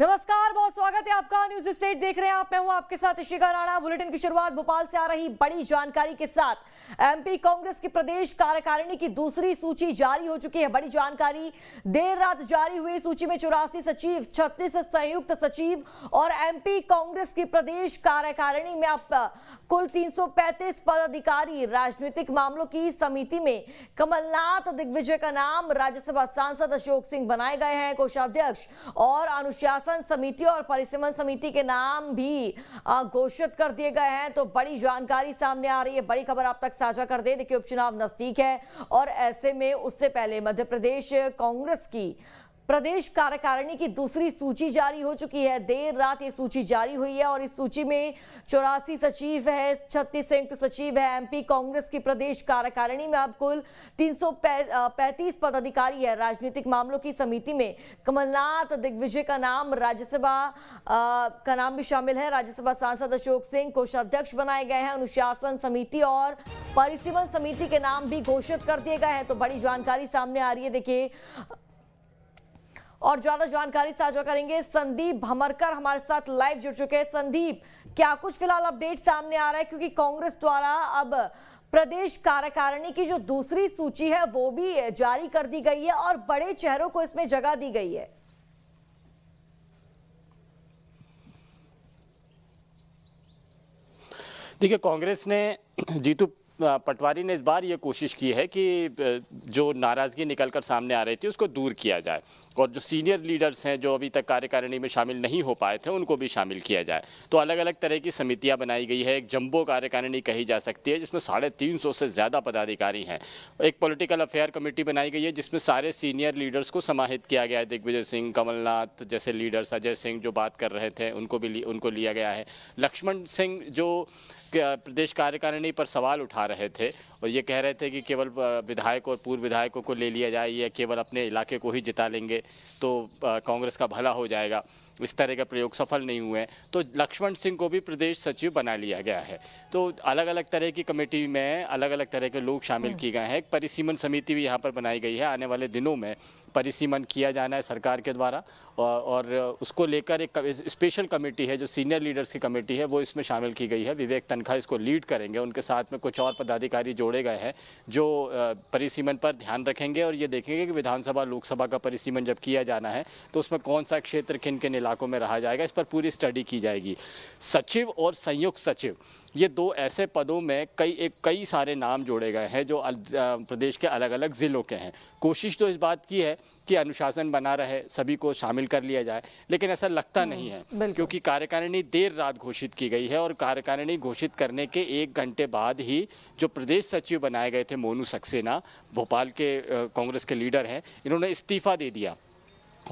नमस्कार बहुत स्वागत है आपका न्यूज स्टेट देख रहे हैं आप मैं हूं आपके साथ इशिका राणा बुलेटिन की शुरुआत भोपाल से आ रही बड़ी जानकारी के साथ एमपी कांग्रेस की प्रदेश कार्यकारिणी की दूसरी सूची जारी हो चुकी है बड़ी जानकारी देर रात जारी हुई सूची में चौरासी सचिव छत्तीस संयुक्त सचिव और एम कांग्रेस की प्रदेश कार्यकारिणी में अब कुल तीन पदाधिकारी राजनीतिक मामलों की समिति में कमलनाथ दिग्विजय का नाम राज्यसभा सांसद अशोक सिंह बनाए गए हैं कोषाध्यक्ष और अनुशासन शासन समिति और परिसीमन समिति के नाम भी घोषित कर दिए गए हैं तो बड़ी जानकारी सामने आ रही है बड़ी खबर आप तक साझा कर दे देखिए उपचुनाव नजदीक है और ऐसे में उससे पहले मध्य प्रदेश कांग्रेस की प्रदेश कार्यकारिणी की दूसरी सूची जारी हो चुकी है देर रात ये सूची जारी हुई है और इस सूची में चौरासी सचिव है छत्तीस संयुक्त सचिव है एमपी कांग्रेस की प्रदेश कार्यकारिणी में अब कुल तीन पैंतीस पदाधिकारी है राजनीतिक मामलों की समिति में कमलनाथ दिग्विजय का नाम राज्यसभा का नाम भी शामिल है राज्यसभा सांसद अशोक सिंह कोषाध्यक्ष बनाए गए हैं अनुशासन समिति और परिसीमन समिति के नाम भी घोषित कर दिए गए हैं तो बड़ी जानकारी सामने आ रही है देखिए और ज्यादा जानकारी साझा करेंगे संदीप भमरकर हमारे साथ लाइव जुड़ चुके हैं संदीप क्या कुछ फिलहाल अपडेट सामने आ रहा है क्योंकि कांग्रेस द्वारा अब प्रदेश कार्यकारिणी की जो दूसरी सूची है वो भी जारी कर दी गई है और बड़े चेहरों को इसमें जगह दी गई है देखिए कांग्रेस ने जीतू पटवारी ने इस बार ये कोशिश की है कि जो नाराज़गी निकलकर सामने आ रही थी उसको दूर किया जाए और जो सीनियर लीडर्स हैं जो अभी तक कार्यकारिणी में शामिल नहीं हो पाए थे उनको भी शामिल किया जाए तो अलग अलग तरह की समितियाँ बनाई गई है एक जम्बो कार्यकारिणी कही जा सकती है जिसमें साढ़े तीन सौ से ज़्यादा पदाधिकारी हैं एक पॉलिटिकल अफेयर कमेटी बनाई गई है जिसमें सारे सीनियर लीडर्स को समाहित किया गया है दिग्विजय सिंह कमलनाथ जैसे लीडर्स अजय सिंह जो बात कर रहे थे उनको भी उनको लिया गया है लक्ष्मण सिंह जो प्रदेश कार्यकारिणी पर सवाल उठा रहे थे और ये कह रहे थे कि केवल विधायक और पूर्व विधायकों को ले लिया जाए या केवल अपने इलाके को ही जिता लेंगे तो कांग्रेस का भला हो जाएगा इस तरह का प्रयोग सफल नहीं हुए हैं तो लक्ष्मण सिंह को भी प्रदेश सचिव बना लिया गया है तो अलग अलग तरह की कमेटी में अलग अलग तरह के लोग शामिल हम्म। किए गए हैं एक परिसीमन समिति भी यहाँ पर बनाई गई है आने वाले दिनों में परिसीमन किया जाना है सरकार के द्वारा और, उसको लेकर एक स्पेशल कमेटी है जो सीनियर लीडर्स की कमेटी है वो इसमें शामिल की गई है विवेक तनखा इसको लीड करेंगे उनके साथ में कुछ और पदाधिकारी जोड़े गए हैं जो परिसीमन पर ध्यान रखेंगे और ये देखेंगे कि विधानसभा लोकसभा का परिसीमन जब किया जाना है तो उसमें कौन सा क्षेत्र किन किन इलाकों में रहा जाएगा इस पर पूरी स्टडी की जाएगी सचिव और संयुक्त सचिव ये दो ऐसे पदों में कई एक कई सारे नाम जोड़े गए हैं जो प्रदेश के अलग अलग ज़िलों के हैं कोशिश तो इस बात की है कि अनुशासन बना रहे सभी को शामिल कर लिया जाए लेकिन ऐसा लगता हम्म, नहीं है क्योंकि कार्यकारिणी देर रात घोषित की गई है और कार्यकारिणी घोषित करने के एक घंटे बाद ही जो प्रदेश सचिव बनाए गए थे मोनू सक्सेना भोपाल के कांग्रेस के लीडर हैं इन्होंने इस्तीफा दे दिया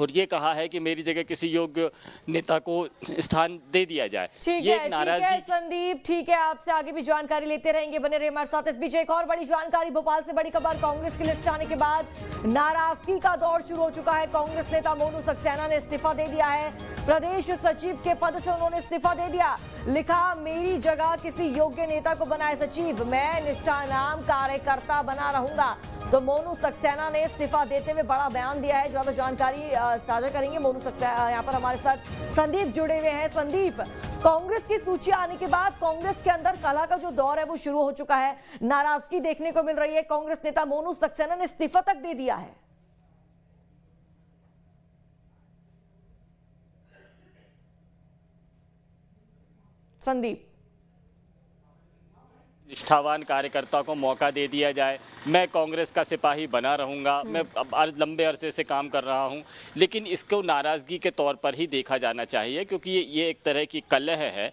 और ये कहा है कि मेरी जगह किसी योग्य नेता को स्थान दे दिया जाए ठीक है ठीक है संदीप ठीक है आपसे आगे भी जानकारी लेते रहेंगे बने रहे हमारे साथ इस बीच एक और बड़ी जानकारी भोपाल से बड़ी खबर कांग्रेस की लिस्ट आने के बाद नाराजगी का दौर शुरू हो चुका है कांग्रेस नेता मोनू सक्सेना ने इस्तीफा दे दिया है प्रदेश सचिव के पद से उन्होंने इस्तीफा दे दिया लिखा मेरी जगह किसी योग्य नेता को बनाए सचिव मैं निष्ठा नाम कार्यकर्ता बना रहूंगा तो मोनू सक्सेना ने इस्तीफा देते हुए बड़ा बयान दिया है ज्यादा जानकारी साझा करेंगे मोनू सक्सेना यहाँ पर हमारे साथ संदीप जुड़े हुए हैं संदीप कांग्रेस की सूची आने के बाद कांग्रेस के अंदर कला का जो दौर है वो शुरू हो चुका है नाराजगी देखने को मिल रही है कांग्रेस नेता मोनू सक्सेना ने इस्तीफा तक दे दिया है संदीप निष्ठावान कार्यकर्ता को मौका दे दिया जाए मैं कांग्रेस का सिपाही बना रहूँगा हम्म। मैं अब लंबे अरसे से काम कर रहा हूँ लेकिन इसको नाराज़गी के तौर पर ही देखा जाना चाहिए क्योंकि ये एक तरह की कलह है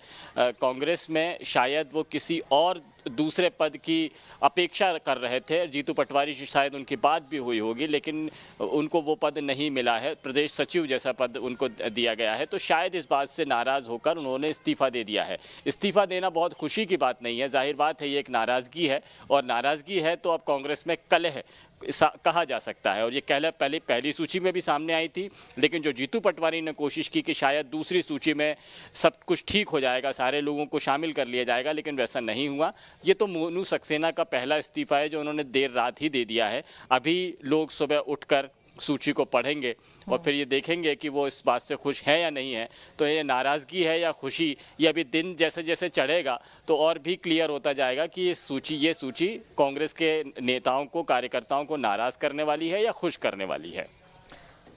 कांग्रेस में शायद वो किसी और दूसरे पद की अपेक्षा कर रहे थे जीतू पटवारी जी शायद उनकी बात भी हुई होगी लेकिन उनको वो पद नहीं मिला है प्रदेश सचिव जैसा पद उनको दिया गया है तो शायद इस बात से नाराज़ होकर उन्होंने इस्तीफ़ा दे दिया है इस्तीफ़ा देना बहुत खुशी की बात नहीं है जाहिर बात है ये एक नाराज़गी है और नाराज़गी है तो अब कांग्रेस में कलह कहा जा सकता है और ये कहला पहले पहली सूची में भी सामने आई थी लेकिन जो जीतू पटवारी ने कोशिश की कि शायद दूसरी सूची में सब कुछ ठीक हो जाएगा सारे लोगों को शामिल कर लिया जाएगा लेकिन वैसा नहीं हुआ ये तो मोनू सक्सेना का पहला इस्तीफा है जो उन्होंने देर रात ही दे दिया है अभी लोग सुबह उठकर सूची को पढ़ेंगे और हाँ। फिर ये देखेंगे कि वो इस बात से खुश हैं या नहीं है तो ये नाराज़गी है या खुशी ये अभी दिन जैसे जैसे चढ़ेगा तो और भी क्लियर होता जाएगा कि ये सूची ये सूची कांग्रेस के नेताओं को कार्यकर्ताओं को नाराज़ करने वाली है या खुश करने वाली है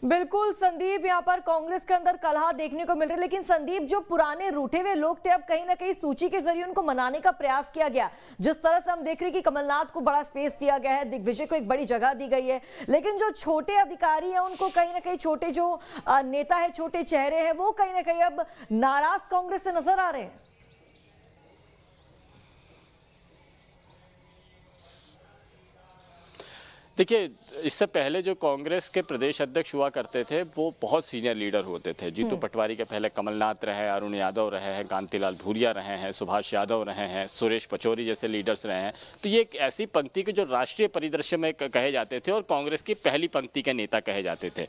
बिल्कुल संदीप यहाँ पर कांग्रेस के अंदर कलहा देखने को मिल रहा है लेकिन संदीप जो पुराने रूठे हुए लोग थे अब कहीं ना कहीं सूची के जरिए उनको मनाने का प्रयास किया गया जिस तरह से हम देख रहे हैं कि कमलनाथ को बड़ा स्पेस दिया गया है दिग्विजय को एक बड़ी जगह दी गई है लेकिन जो छोटे अधिकारी हैं उनको कहीं ना कहीं छोटे जो नेता है छोटे चेहरे हैं वो कहीं ना कहीं अब नाराज कांग्रेस से नजर आ रहे हैं देखिए इससे पहले जो कांग्रेस के प्रदेश अध्यक्ष हुआ करते थे वो बहुत सीनियर लीडर होते थे जीतू हम्म। पटवारी के पहले कमलनाथ रहे अरुण यादव रहे हैं कांतिलाल भूरिया रहे हैं सुभाष यादव रहे हैं सुरेश पचौरी जैसे लीडर्स रहे हैं तो ये एक ऐसी पंक्ति के जो राष्ट्रीय परिदृश्य में कहे जाते थे और कांग्रेस की पहली पंक्ति के नेता कहे जाते थे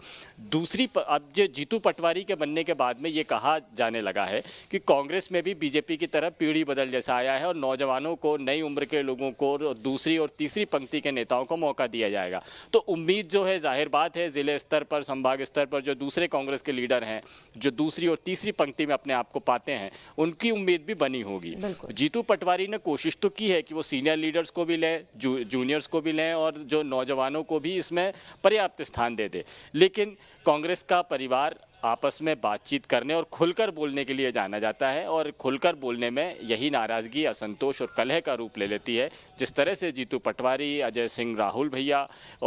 दूसरी अब जो जीतू पटवारी के बनने के बाद में ये कहा जाने लगा है कि कांग्रेस में भी बीजेपी की तरह पीढ़ी बदल जैसा आया है और नौजवानों को नई उम्र के लोगों को दूसरी और तीसरी पंक्ति के नेताओं को मौका दिया जाएगा तो उम्मीद जो है जाहिर बात है ज़िले स्तर पर संभाग स्तर पर जो दूसरे कांग्रेस के लीडर हैं जो दूसरी और तीसरी पंक्ति में अपने आप को पाते हैं उनकी उम्मीद भी बनी होगी जीतू पटवारी ने कोशिश तो की है कि वो सीनियर लीडर्स को भी लें जूनियर्स को भी लें और जो नौजवानों को भी इसमें पर्याप्त स्थान दे दे लेकिन कांग्रेस का परिवार आपस में बातचीत करने और खुलकर बोलने के लिए जाना जाता है और खुलकर बोलने में यही नाराज़गी असंतोष और कलह का रूप ले लेती है जिस तरह से जीतू पटवारी अजय सिंह राहुल भैया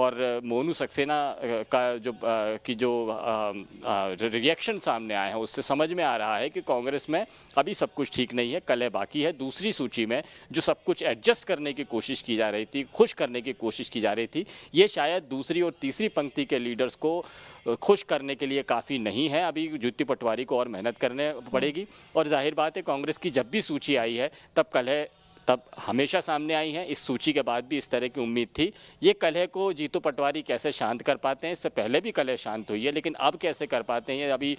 और मोनू सक्सेना का जो की जो रिएक्शन सामने आए हैं उससे समझ में आ रहा है कि कांग्रेस में अभी सब कुछ ठीक नहीं है कलह बाकी है दूसरी सूची में जो सब कुछ एडजस्ट करने की कोशिश की जा रही थी खुश करने की कोशिश की जा रही थी ये शायद दूसरी और तीसरी पंक्ति के लीडर्स को खुश करने के लिए काफ़ी नहीं नहीं है अभी ज्योति पटवारी को और मेहनत करने पड़ेगी और जाहिर बात है कांग्रेस की जब भी सूची आई है तब कल है तब हमेशा सामने आई हैं इस सूची के बाद भी इस तरह की उम्मीद थी ये कलह को जीतू पटवारी कैसे शांत कर पाते हैं इससे पहले भी कलह शांत हुई है लेकिन अब कैसे कर पाते हैं ये अभी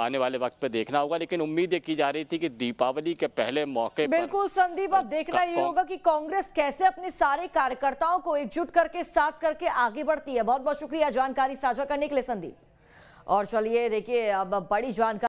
आने वाले वक्त पर देखना होगा लेकिन उम्मीद ये की जा रही थी कि दीपावली के पहले मौके बिल्कुल संदीप अब देखना ये होगा कि कांग्रेस कैसे अपने सारे कार्यकर्ताओं को एकजुट करके साथ करके आगे बढ़ती है बहुत बहुत शुक्रिया जानकारी साझा करने के लिए संदीप और चलिए देखिए अब बड़ी जानकारी